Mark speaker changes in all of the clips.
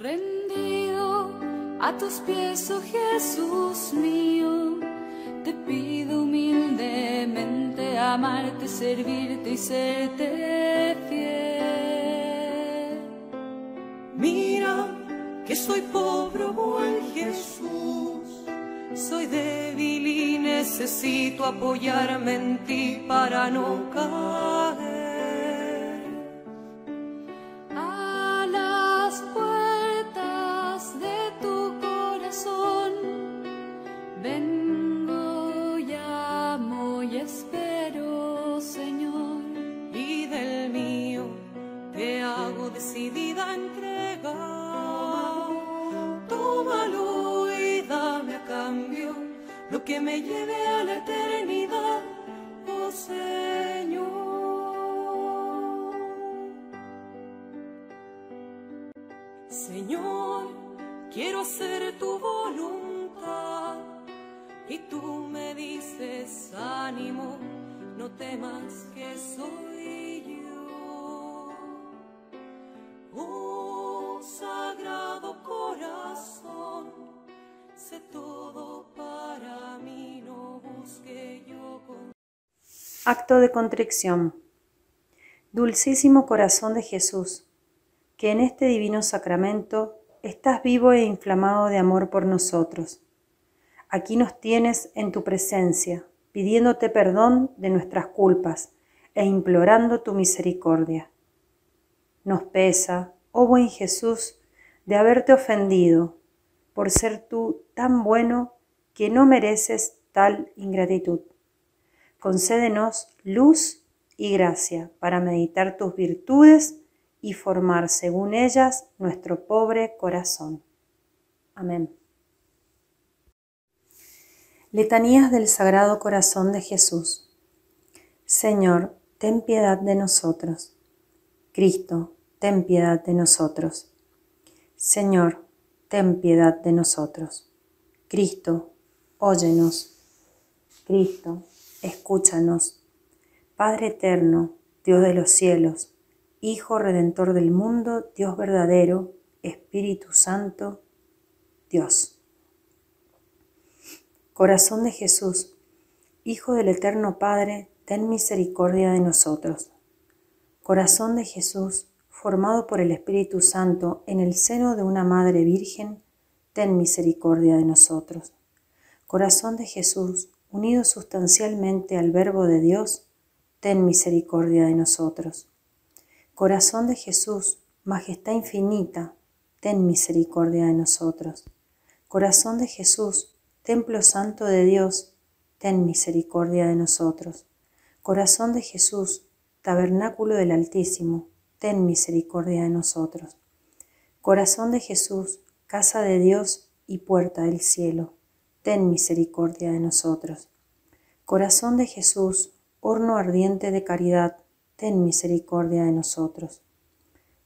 Speaker 1: Rendido a tus pies, oh Jesús mío, te pido humildemente amarte, servirte y serte fiel. Mira que soy pobre, oh buen Jesús, soy débil y necesito apoyarme en ti para no caer. lo que me lleve a la eternidad, oh Señor. Señor, quiero hacer tu voluntad y tú me dices ánimo, no temas que soy yo. Acto de contrición. Dulcísimo corazón de Jesús, que en este divino sacramento estás vivo e inflamado de amor por nosotros. Aquí nos tienes en tu presencia, pidiéndote perdón de nuestras culpas e implorando tu misericordia. Nos pesa, oh buen Jesús, de haberte ofendido, por ser tú tan bueno que no mereces tal ingratitud concédenos luz y gracia para meditar tus virtudes y formar según ellas nuestro pobre corazón. Amén. Letanías del Sagrado Corazón de Jesús. Señor, ten piedad de nosotros. Cristo, ten piedad de nosotros. Señor, ten piedad de nosotros. Cristo, óyenos. Cristo, escúchanos. Padre eterno, Dios de los cielos, Hijo Redentor del mundo, Dios verdadero, Espíritu Santo, Dios. Corazón de Jesús, Hijo del Eterno Padre, ten misericordia de nosotros. Corazón de Jesús, formado por el Espíritu Santo en el seno de una Madre Virgen, ten misericordia de nosotros. Corazón de Jesús, unido sustancialmente al Verbo de Dios, ten misericordia de nosotros. Corazón de Jesús, majestad infinita, ten misericordia de nosotros. Corazón de Jesús, templo santo de Dios, ten misericordia de nosotros. Corazón de Jesús, tabernáculo del Altísimo, ten misericordia de nosotros. Corazón de Jesús, casa de Dios y puerta del cielo ten misericordia de nosotros. Corazón de Jesús, horno ardiente de caridad, ten misericordia de nosotros.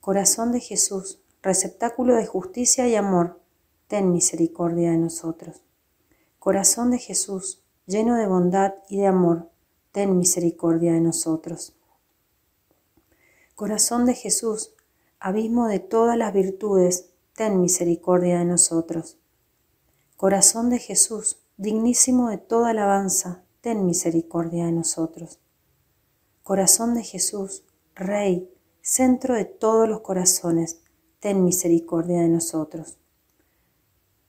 Speaker 1: Corazón de Jesús, receptáculo de justicia y amor, ten misericordia de nosotros. Corazón de Jesús, lleno de bondad y de amor, ten misericordia de nosotros. Corazón de Jesús, abismo de todas las virtudes, ten misericordia de nosotros. Corazón de Jesús, dignísimo de toda alabanza, ten misericordia de nosotros. Corazón de Jesús, Rey, centro de todos los corazones, ten misericordia de nosotros.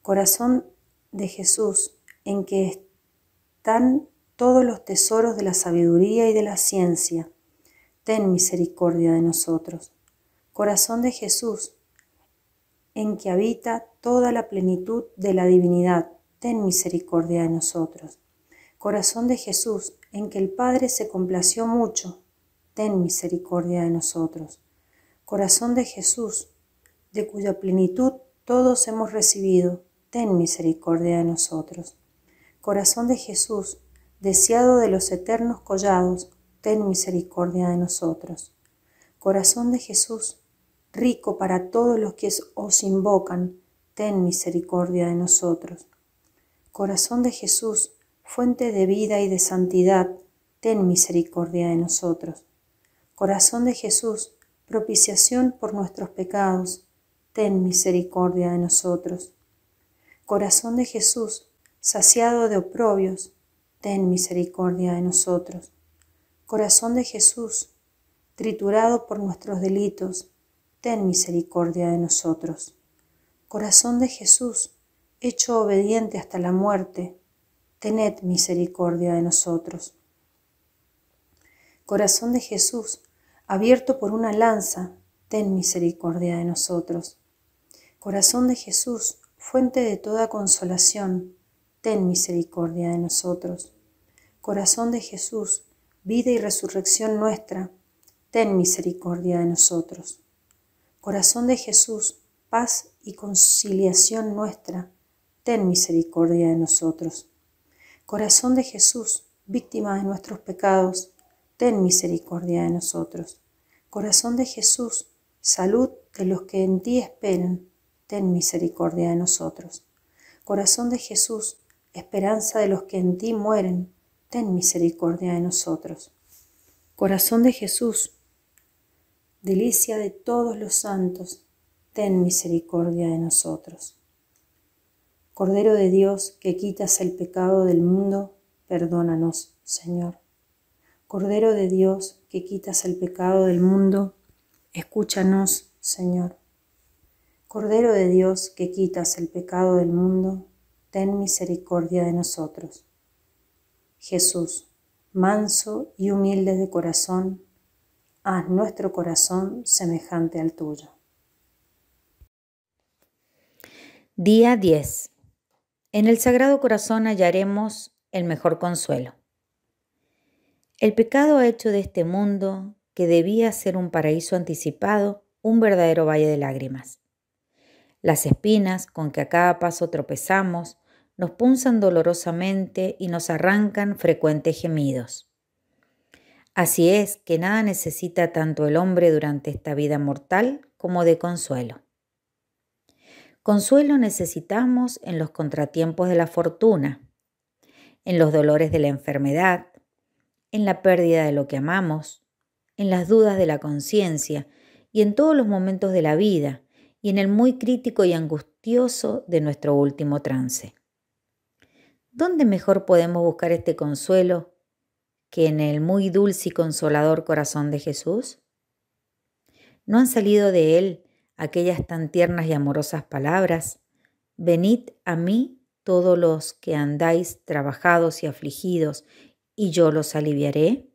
Speaker 1: Corazón de Jesús, en que están todos los tesoros de la sabiduría y de la ciencia, ten misericordia de nosotros. Corazón de Jesús, en que habita toda la plenitud de la divinidad, ten misericordia de nosotros. Corazón de Jesús, en que el Padre se complació mucho, ten misericordia de nosotros. Corazón de Jesús, de cuya plenitud todos hemos recibido, ten misericordia de nosotros. Corazón de Jesús, deseado de los eternos collados, ten misericordia de nosotros. Corazón de Jesús, rico para todos los que os invocan, ten misericordia de nosotros. Corazón de Jesús, fuente de vida y de santidad, ten misericordia de nosotros. Corazón de Jesús, propiciación por nuestros pecados, ten misericordia de nosotros. Corazón de Jesús, saciado de oprobios, ten misericordia de nosotros. Corazón de Jesús, triturado por nuestros delitos, ten misericordia de nosotros. Corazón de Jesús, hecho obediente hasta la muerte, tened misericordia de nosotros. Corazón de Jesús, abierto por una lanza, ten misericordia de nosotros. Corazón de Jesús, fuente de toda consolación, ten misericordia de nosotros. Corazón de Jesús, vida y resurrección nuestra, ten misericordia de nosotros. Corazón de Jesús, paz y conciliación nuestra, ten misericordia de nosotros. Corazón de Jesús, víctima de nuestros pecados, ten misericordia de nosotros. Corazón de Jesús, salud de los que en ti esperan, ten misericordia de nosotros. Corazón de Jesús, esperanza de los que en ti mueren, ten misericordia de nosotros. Corazón de Jesús, Delicia de todos los santos, ten misericordia de nosotros. Cordero de Dios, que quitas el pecado del mundo, perdónanos, Señor. Cordero de Dios, que quitas el pecado del mundo, escúchanos, Señor. Cordero de Dios, que quitas el pecado del mundo, ten misericordia de nosotros. Jesús, manso y humilde de corazón, haz nuestro corazón semejante al tuyo.
Speaker 2: Día 10. En el Sagrado Corazón hallaremos el mejor consuelo. El pecado ha hecho de este mundo, que debía ser un paraíso anticipado, un verdadero valle de lágrimas. Las espinas con que a cada paso tropezamos nos punzan dolorosamente y nos arrancan frecuentes gemidos. Así es que nada necesita tanto el hombre durante esta vida mortal como de consuelo. Consuelo necesitamos en los contratiempos de la fortuna, en los dolores de la enfermedad, en la pérdida de lo que amamos, en las dudas de la conciencia y en todos los momentos de la vida y en el muy crítico y angustioso de nuestro último trance. ¿Dónde mejor podemos buscar este consuelo que en el muy dulce y consolador corazón de Jesús? ¿No han salido de él aquellas tan tiernas y amorosas palabras? Venid a mí todos los que andáis trabajados y afligidos, y yo los aliviaré.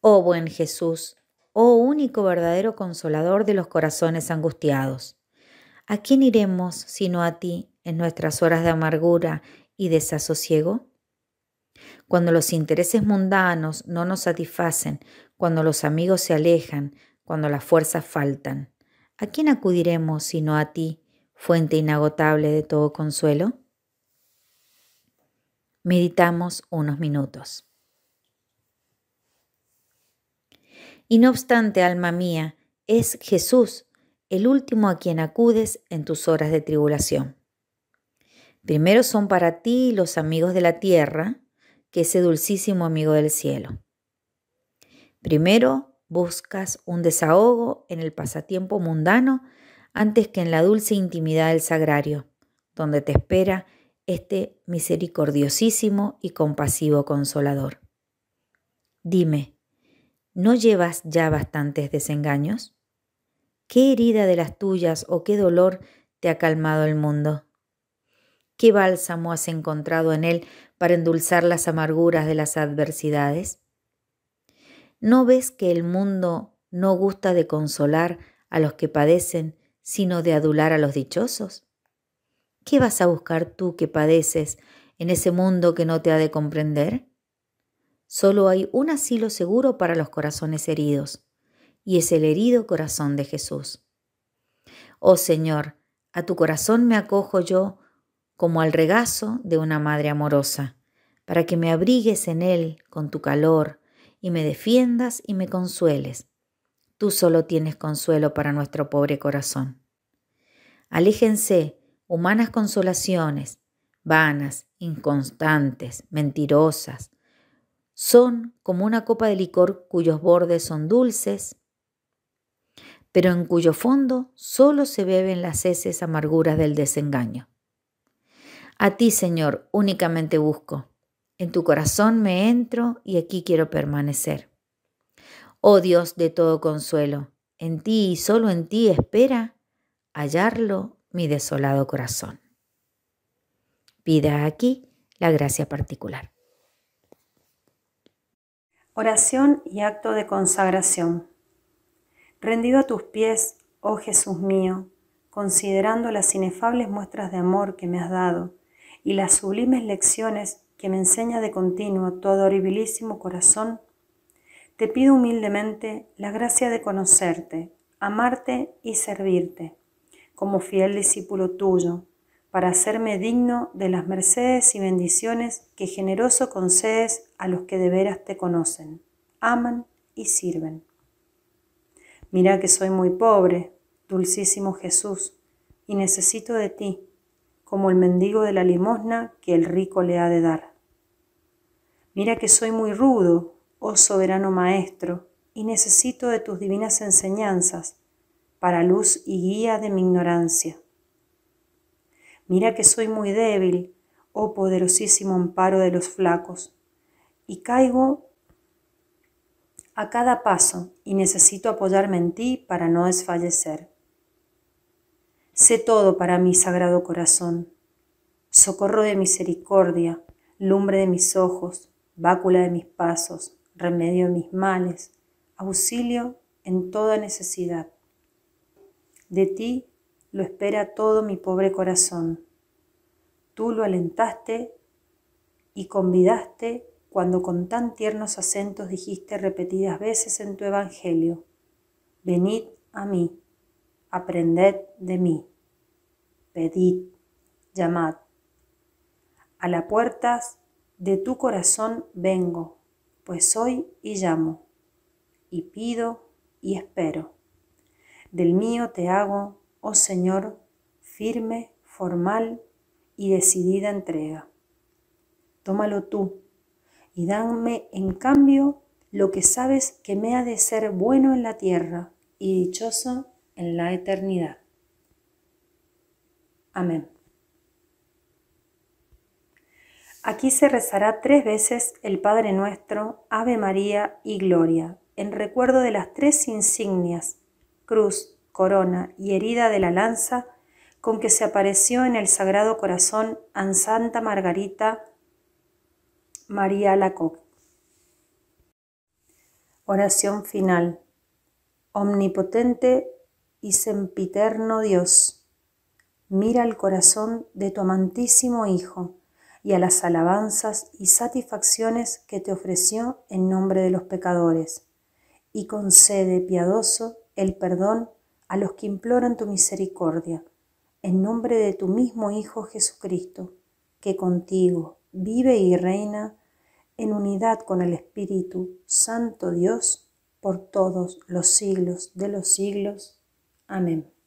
Speaker 2: Oh buen Jesús, oh único verdadero consolador de los corazones angustiados, ¿a quién iremos sino a ti en nuestras horas de amargura y desasosiego? Cuando los intereses mundanos no nos satisfacen, cuando los amigos se alejan, cuando las fuerzas faltan, ¿a quién acudiremos sino a ti, fuente inagotable de todo consuelo? Meditamos unos minutos. Y no obstante, alma mía, es Jesús el último a quien acudes en tus horas de tribulación. Primero son para ti los amigos de la tierra, que ese dulcísimo amigo del cielo. Primero, buscas un desahogo en el pasatiempo mundano antes que en la dulce intimidad del sagrario, donde te espera este misericordiosísimo y compasivo consolador. Dime, ¿no llevas ya bastantes desengaños? ¿Qué herida de las tuyas o qué dolor te ha calmado el mundo? ¿Qué bálsamo has encontrado en él para endulzar las amarguras de las adversidades? ¿No ves que el mundo no gusta de consolar a los que padecen, sino de adular a los dichosos? ¿Qué vas a buscar tú que padeces en ese mundo que no te ha de comprender? Solo hay un asilo seguro para los corazones heridos, y es el herido corazón de Jesús. Oh Señor, a tu corazón me acojo yo como al regazo de una madre amorosa, para que me abrigues en él con tu calor y me defiendas y me consueles. Tú solo tienes consuelo para nuestro pobre corazón. Aléjense, humanas consolaciones, vanas, inconstantes, mentirosas. Son como una copa de licor cuyos bordes son dulces, pero en cuyo fondo solo se beben las heces amarguras del desengaño. A ti, Señor, únicamente busco. En tu corazón me entro y aquí quiero permanecer. Oh Dios de todo consuelo, en ti y solo en ti espera hallarlo mi desolado corazón. Pida aquí la gracia particular.
Speaker 1: Oración y acto de consagración. Rendido a tus pies, oh Jesús mío, considerando las inefables muestras de amor que me has dado, y las sublimes lecciones que me enseña de continuo tu adoribilísimo corazón, te pido humildemente la gracia de conocerte, amarte y servirte, como fiel discípulo tuyo, para hacerme digno de las mercedes y bendiciones que generoso concedes a los que de veras te conocen, aman y sirven. Mira que soy muy pobre, dulcísimo Jesús, y necesito de ti como el mendigo de la limosna que el rico le ha de dar. Mira que soy muy rudo, oh soberano maestro, y necesito de tus divinas enseñanzas para luz y guía de mi ignorancia. Mira que soy muy débil, oh poderosísimo amparo de los flacos, y caigo a cada paso y necesito apoyarme en ti para no desfallecer. Sé todo para mi Sagrado Corazón. Socorro de misericordia, lumbre de mis ojos, bácula de mis pasos, remedio de mis males, auxilio en toda necesidad. De ti lo espera todo mi pobre corazón. Tú lo alentaste y convidaste cuando con tan tiernos acentos dijiste repetidas veces en tu Evangelio, venid a mí, aprended de mí pedid, llamad. A la puertas de tu corazón vengo, pues soy y llamo, y pido y espero. Del mío te hago, oh Señor, firme, formal y decidida entrega. Tómalo tú y dame en cambio lo que sabes que me ha de ser bueno en la tierra y dichoso en la eternidad. Amén. Aquí se rezará tres veces el Padre Nuestro, Ave María y Gloria, en recuerdo de las tres insignias, cruz, corona y herida de la lanza, con que se apareció en el Sagrado Corazón a Santa Margarita María Lacoque. Oración final. Omnipotente y sempiterno Dios mira al corazón de tu amantísimo Hijo y a las alabanzas y satisfacciones que te ofreció en nombre de los pecadores, y concede piadoso el perdón a los que imploran tu misericordia, en nombre de tu mismo Hijo Jesucristo, que contigo vive y reina en unidad con el Espíritu Santo Dios por todos los siglos de los siglos. Amén.